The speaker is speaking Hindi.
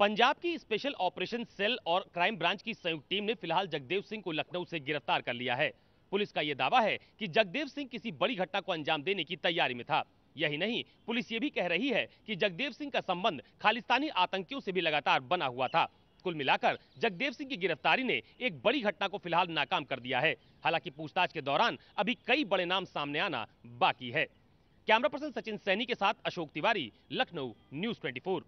पंजाब की स्पेशल ऑपरेशन सेल और क्राइम ब्रांच की संयुक्त टीम ने फिलहाल जगदेव सिंह को लखनऊ से गिरफ्तार कर लिया है पुलिस का यह दावा है कि जगदेव सिंह किसी बड़ी घटना को अंजाम देने की तैयारी में था यही नहीं पुलिस ये भी कह रही है कि जगदेव सिंह का संबंध खालिस्तानी आतंकियों से भी लगातार बना हुआ था कुल मिलाकर जगदेव सिंह की गिरफ्तारी ने एक बड़ी घटना को फिलहाल नाकाम कर दिया है हालांकि पूछताछ के दौरान अभी कई बड़े नाम सामने आना बाकी है कैमरा पर्सन सचिन सैनी के साथ अशोक तिवारी लखनऊ न्यूज ट्वेंटी